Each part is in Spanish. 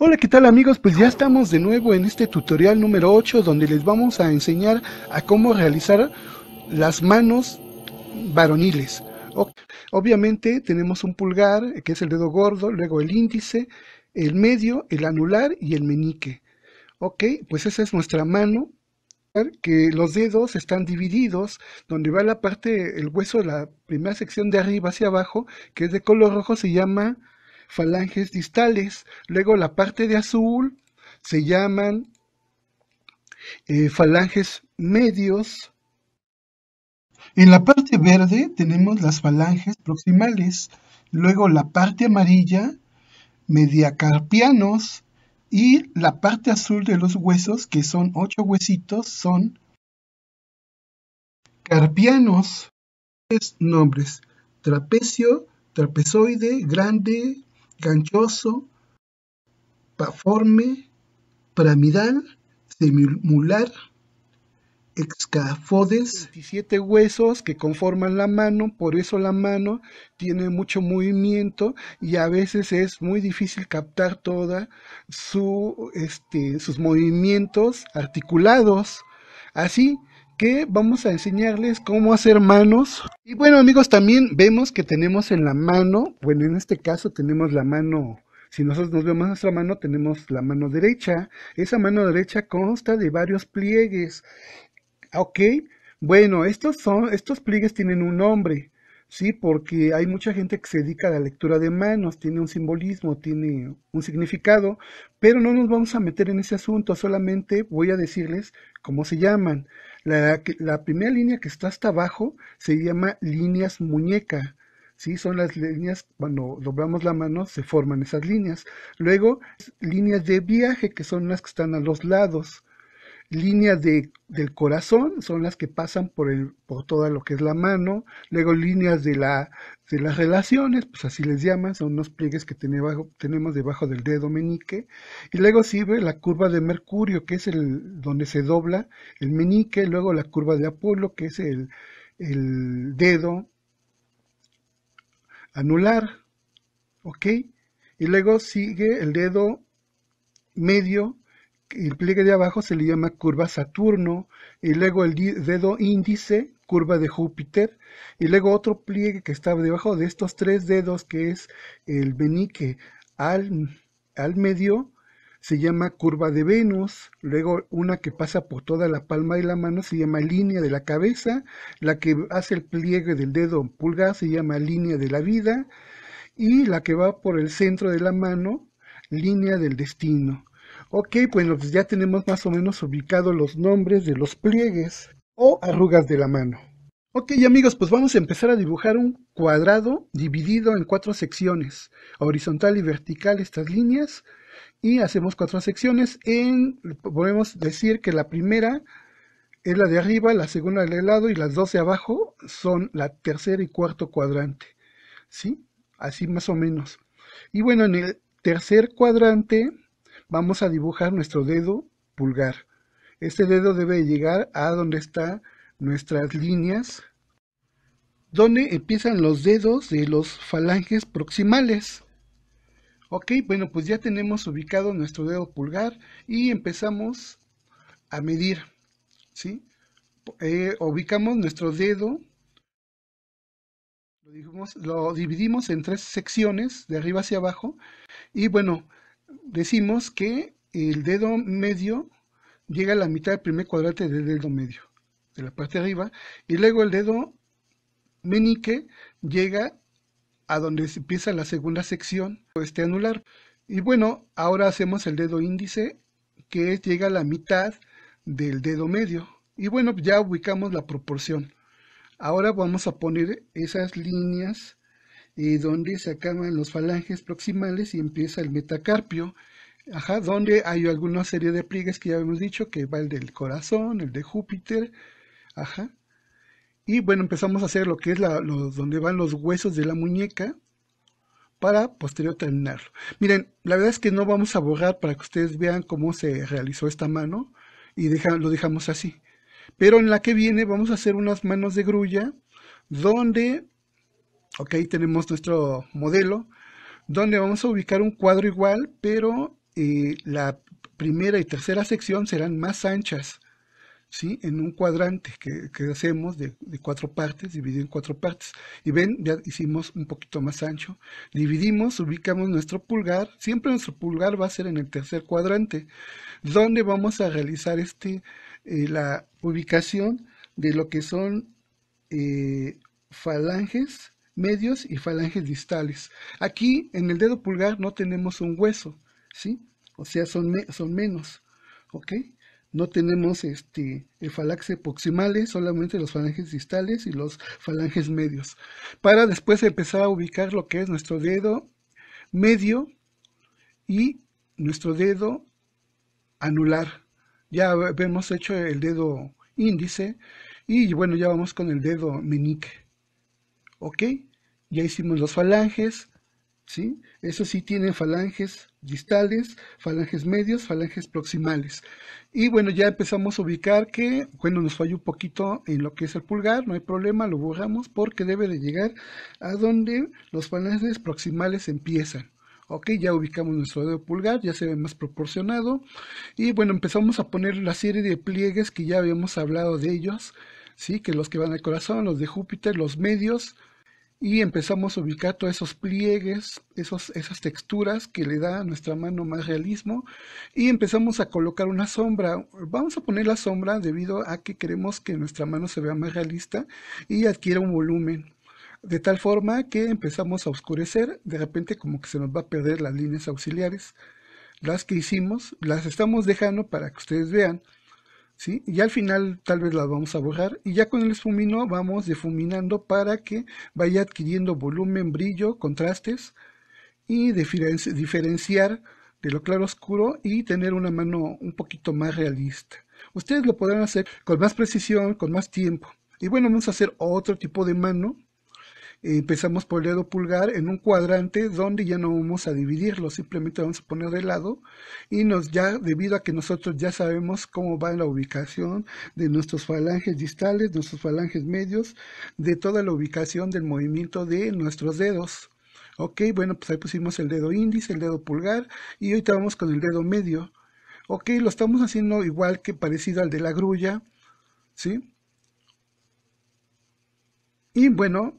Hola, ¿qué tal amigos? Pues ya estamos de nuevo en este tutorial número 8 donde les vamos a enseñar a cómo realizar las manos varoniles. Obviamente tenemos un pulgar, que es el dedo gordo, luego el índice, el medio, el anular y el meñique. Ok, pues esa es nuestra mano, que los dedos están divididos, donde va la parte, el hueso, la primera sección de arriba hacia abajo, que es de color rojo, se llama falanges distales. Luego la parte de azul se llaman eh, falanges medios. En la parte verde tenemos las falanges proximales. Luego la parte amarilla, mediacarpianos. Y la parte azul de los huesos, que son ocho huesitos, son carpianos. Tres nombres. Trapecio, trapezoide, grande, ganchoso, paforme, piramidal, semimular, excafodes. 17 huesos que conforman la mano, por eso la mano tiene mucho movimiento y a veces es muy difícil captar toda su, este, sus movimientos articulados. Así que vamos a enseñarles cómo hacer manos. Y bueno amigos, también vemos que tenemos en la mano, bueno en este caso tenemos la mano si nosotros nos vemos nuestra mano, tenemos la mano derecha. Esa mano derecha consta de varios pliegues. ¿Ok? Bueno, estos, son, estos pliegues tienen un nombre, ¿sí? Porque hay mucha gente que se dedica a la lectura de manos, tiene un simbolismo, tiene un significado, pero no nos vamos a meter en ese asunto, solamente voy a decirles cómo se llaman. La, primera línea que está hasta abajo se llama líneas muñeca. ¿sí? Son las líneas, cuando doblamos la mano se forman esas líneas. Luego, líneas de viaje, que son las que están a los lados líneas del corazón son las que pasan por, el, por toda lo que es la mano, luego líneas de, la, las relaciones, pues así les llaman, son unos pliegues que tenemos, debajo del dedo menique y luego sirve la curva de Mercurio, que es el donde se dobla el menique luego la curva de Apolo, que es el, el dedo anular, ¿ok? Y luego sigue el dedo medio, el pliegue de abajo se le llama curva Saturno, y luego el dedo índice, curva de Júpiter, y luego otro pliegue que está debajo de estos tres dedos, que es el benique al, medio, se llama curva de Venus, luego una que pasa por toda la palma de la mano se llama línea de la cabeza, la que hace el pliegue del dedo pulgar se llama línea de la vida, y la que va por el centro de la mano, línea del destino. Ok, pues ya tenemos más o menos ubicados los nombres de los pliegues o arrugas de la mano. Ok amigos, pues vamos a empezar a dibujar un cuadrado dividido en cuatro secciones, horizontal y vertical estas líneas, y hacemos cuatro secciones en, podemos decir que la primera es la de arriba, la segunda del lado y las dos de abajo son la tercera y cuarto cuadrante, ¿sí? Así más o menos. Y bueno, en el tercer cuadrante vamos a dibujar nuestro dedo pulgar. Este dedo debe llegar a donde están nuestras líneas, donde empiezan los dedos de los falanges proximales. Ok, bueno, pues ya tenemos ubicado nuestro dedo pulgar y empezamos a medir. ¿sí? Eh, ubicamos nuestro dedo, lo dividimos en tres secciones, de arriba hacia abajo, y bueno, decimos que el dedo medio llega a la mitad del primer cuadrante del dedo medio, de la parte de arriba, y luego el dedo menique llega a donde se empieza la segunda sección, este anular. Y bueno, ahora hacemos el dedo índice, que llega a la mitad del dedo medio. Y bueno, ya ubicamos la proporción. Ahora vamos a poner esas líneas y donde se acaban los falanges proximales y empieza el metacarpio, ajá, donde hay alguna serie de pliegues que ya hemos dicho, que va el del corazón, el de Júpiter, ajá. Y bueno, empezamos a hacer lo que es la, donde van los huesos de la muñeca, para posterior terminarlo. Miren, la verdad es que no vamos a borrar para que ustedes vean cómo se realizó esta mano y lo dejamos así. Pero en la que viene vamos a hacer unas manos de grulla donde Ok, tenemos nuestro modelo donde vamos a ubicar un cuadro igual, pero eh, la primera y tercera sección serán más anchas, ¿sí? En un cuadrante que, hacemos de, cuatro partes, dividido en cuatro partes. Y ven, ya hicimos un poquito más ancho. Dividimos, ubicamos nuestro pulgar, siempre nuestro pulgar va a ser en el tercer cuadrante, donde vamos a realizar este, eh, la ubicación de lo que son eh, falanges medios y falanges distales. Aquí en el dedo pulgar no tenemos un hueso, ¿sí? O sea, son, son menos, ¿ok? No tenemos este, eh, falanges proximales, solamente los falanges distales y los falanges medios. Para después empezar a ubicar lo que es nuestro dedo medio y nuestro dedo anular. Ya hemos hecho el dedo índice y bueno, ya vamos con el dedo menique. ¿Ok? Ya hicimos los falanges, ¿sí? Eso sí tienen falanges distales, falanges medios, falanges proximales. Y bueno, ya empezamos a ubicar que, bueno, nos falló un poquito en lo que es el pulgar, no hay problema, lo borramos porque debe de llegar a donde los falanges proximales empiezan. Ok, ya ubicamos nuestro dedo pulgar, ya se ve más proporcionado. Y bueno, empezamos a poner la serie de pliegues que ya habíamos hablado de ellos. Sí, que los que van al corazón, los de Júpiter, los medios, y empezamos a ubicar todos esos pliegues, esos, esas texturas que le da a nuestra mano más realismo y empezamos a colocar una sombra. Vamos a poner la sombra debido a que queremos que nuestra mano se vea más realista y adquiera un volumen. De tal forma que empezamos a oscurecer, de repente como que se nos va a perder las líneas auxiliares. Las que hicimos las estamos dejando para que ustedes vean. ¿sí? Y al final tal vez la vamos a borrar y ya con el esfumino vamos difuminando para que vaya adquiriendo volumen, brillo, contrastes y diferenciar de lo claro oscuro y tener una mano un poquito más realista. Ustedes lo podrán hacer con más precisión, con más tiempo. Y bueno, vamos a hacer otro tipo de mano empezamos por el dedo pulgar en un cuadrante donde ya no vamos a dividirlo, simplemente vamos a poner de lado y nos ya debido a que nosotros ya sabemos cómo va la ubicación de nuestros falanges distales, nuestros falanges medios, de toda la ubicación del movimiento de nuestros dedos. Ok, bueno, pues ahí pusimos el dedo índice, el dedo pulgar y hoy vamos con el dedo medio. Ok, lo estamos haciendo igual que parecido al de la grulla, ¿sí? Y bueno,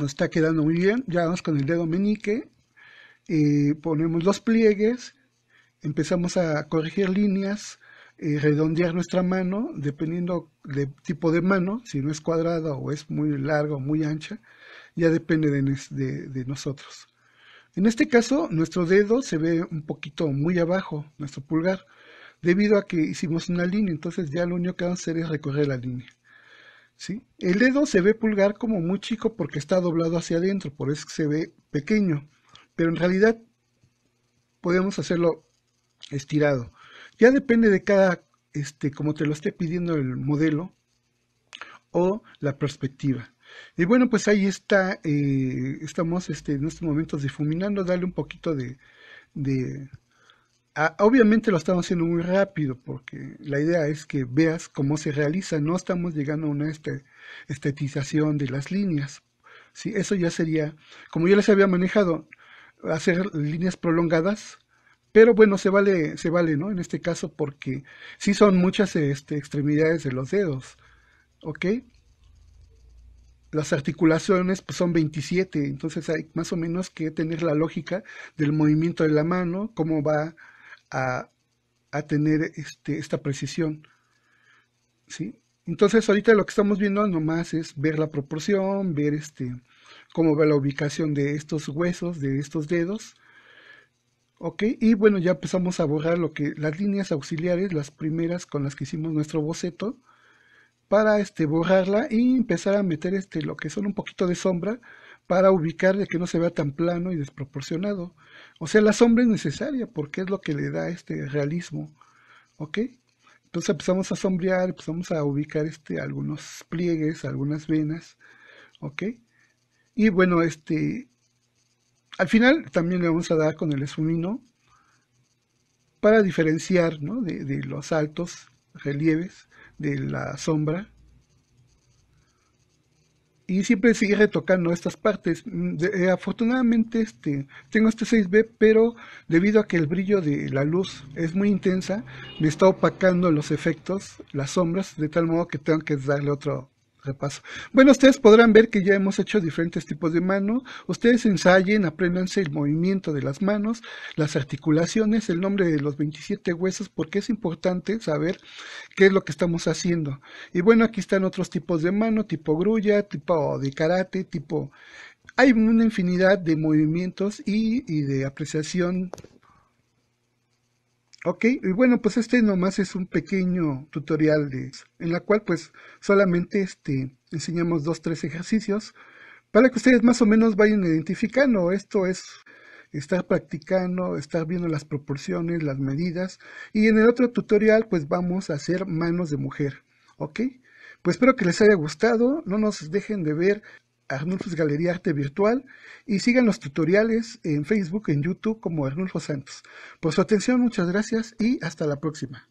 nos está quedando muy bien. Ya vamos con el dedo meñique. ponemos los pliegues. Empezamos a corregir líneas. Eh, redondear nuestra mano, dependiendo del tipo de mano, si no es cuadrada o es muy larga o muy ancha, ya depende de, de nosotros. En este caso, nuestro dedo se ve un poquito muy abajo, nuestro pulgar, debido a que hicimos una línea, entonces ya lo único que vamos a hacer es recorrer la línea. El dedo se ve pulgar como muy chico porque está doblado hacia adentro, por eso se ve pequeño, pero en realidad podemos hacerlo estirado. Ya depende de cada, este, como te lo esté pidiendo el modelo o la perspectiva. Y bueno, pues ahí está, eh, estamos este, en estos momentos difuminando, dale un poquito de, de, Ah, obviamente lo estamos haciendo muy rápido porque la idea es que veas cómo se realiza. No estamos llegando a una este, estetización de las líneas. si Eso ya sería, como yo les había manejado, hacer líneas prolongadas. Pero bueno, se vale, se vale, ¿no? En este caso porque sí son muchas este, extremidades de los dedos. ¿Ok? las articulaciones pues, son 27, entonces hay más o menos que tener la lógica del movimiento de la mano, cómo va a, tener este, esta precisión. ¿sí? Entonces ahorita lo que estamos viendo nomás es ver la proporción, ver este, cómo va la ubicación de estos huesos, de estos dedos. Ok, y bueno, ya empezamos a borrar lo que las líneas auxiliares, las primeras con las que hicimos nuestro boceto, para este, borrarla y empezar a meter este, lo que son un poquito de sombra para ubicar de que no se vea tan plano y desproporcionado. O sea, la sombra es necesaria porque es lo que le da este realismo. ¿Ok? Entonces empezamos a sombrear, empezamos a ubicar este, algunos pliegues, algunas venas. ¿Ok? Y bueno, este, al final también le vamos a dar con el esfumino para diferenciar de los altos relieves de la sombra y siempre sigue retocando estas partes. Mm, eh, afortunadamente este, tengo este 6B, pero debido a que el brillo de la luz es muy intensa, me está opacando los efectos, las sombras, de tal modo que tengo que darle otro, bueno, ustedes podrán ver que ya hemos hecho diferentes tipos de mano. Ustedes ensayen, apréndanse el movimiento de las manos, las articulaciones, el nombre de los 27 huesos, porque es importante saber qué es lo que estamos haciendo. Y bueno, aquí están otros tipos de mano, tipo grulla, tipo de karate, tipo... Hay una infinidad de movimientos y, y de apreciación Ok, y bueno, pues este nomás es un pequeño tutorial de, en la cual pues solamente este, enseñamos dos, tres ejercicios para que ustedes más o menos vayan identificando. Esto es estar practicando, estar viendo las proporciones, las medidas. Y en el otro tutorial pues vamos a hacer manos de mujer. Ok, pues espero que les haya gustado. No nos dejen de ver Arnulfos Galería Arte Virtual y sigan los tutoriales en Facebook, en YouTube como Arnulfo Santos. Por su atención, muchas gracias y hasta la próxima.